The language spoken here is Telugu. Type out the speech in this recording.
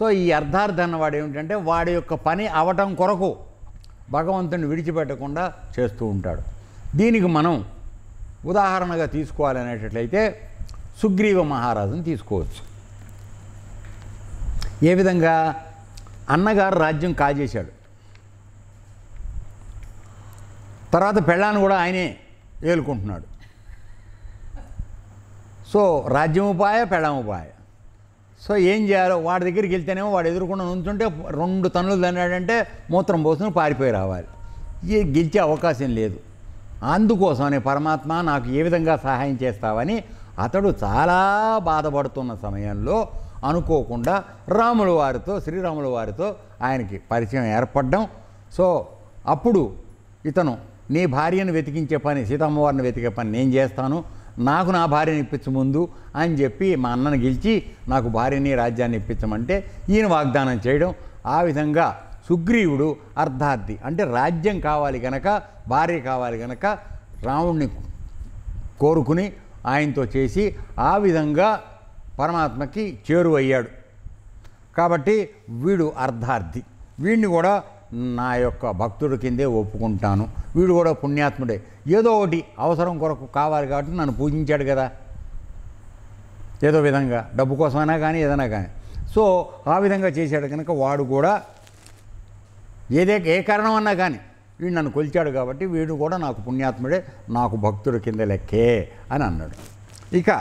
సో ఈ అర్థార్థ అన్నవాడు ఏమిటంటే వాడి యొక్క పని అవటం కొరకు భగవంతుని విడిచిపెట్టకుండా చేస్తూ ఉంటాడు దీనికి మనం ఉదాహరణగా తీసుకోవాలనేటట్లయితే సుగ్రీవ మహారాజుని తీసుకోవచ్చు ఏ విధంగా అన్నగారు రాజ్యం కాజేశాడు తర్వాత పెళ్ళాన్ని కూడా ఆయనే ఏలుకుంటున్నాడు సో రాజ్యం ఉపాయ పెళ్ళం ఉపాయ సో ఏం చేయాలో వాడి దగ్గరికి వెళ్తేనేమో వాడు ఎదుర్కొన్న నుంచుంటే రెండు తనులు తన్నాడంటే మూత్రం పోసుకుని పారిపోయి రావాలి ఇది గెలిచే అవకాశం లేదు అందుకోసమని పరమాత్మ నాకు ఏ విధంగా సహాయం చేస్తావని అతడు చాలా బాధపడుతున్న సమయంలో అనుకోకుండా రాముల వారితో శ్రీరాముల వారితో ఆయనకి పరిచయం ఏర్పడడం సో అప్పుడు ఇతను నీ భార్యను వెతికించే పని సీతమ్మవారిని వెతికే పని నేను చేస్తాను నాకు నా భార్యని ఇప్పించముందు ముందు అని చెప్పి మా అన్నను గెలిచి నాకు భార్యని రాజ్యాన్ని ఇప్పించమంటే ఈయన వాగ్దానం చేయడం ఆ విధంగా సుగ్రీవుడు అర్ధార్థి అంటే రాజ్యం కావాలి కనుక భార్య కావాలి కనుక రాముణ్ణి కోరుకుని ఆయనతో చేసి ఆ విధంగా పరమాత్మకి చేరువయ్యాడు కాబట్టి వీడు అర్ధార్థి వీడిని కూడా నా యొక్క భక్తుడి కిందే ఒప్పుకుంటాను వీడు కూడా పుణ్యాత్ముడే ఏదో ఒకటి అవసరం కొరకు కావాలి కాబట్టి నన్ను పూజించాడు కదా ఏదో విధంగా డబ్బు కోసమైనా కానీ ఏదైనా కానీ సో ఆ విధంగా చేశాడు కనుక వాడు కూడా ఏదే ఏ కారణం అన్నా కానీ వీడు నన్ను కొలిచాడు కాబట్టి వీడు కూడా నాకు పుణ్యాత్ముడే నాకు భక్తుడి కింద లెక్కే అని అన్నాడు ఇక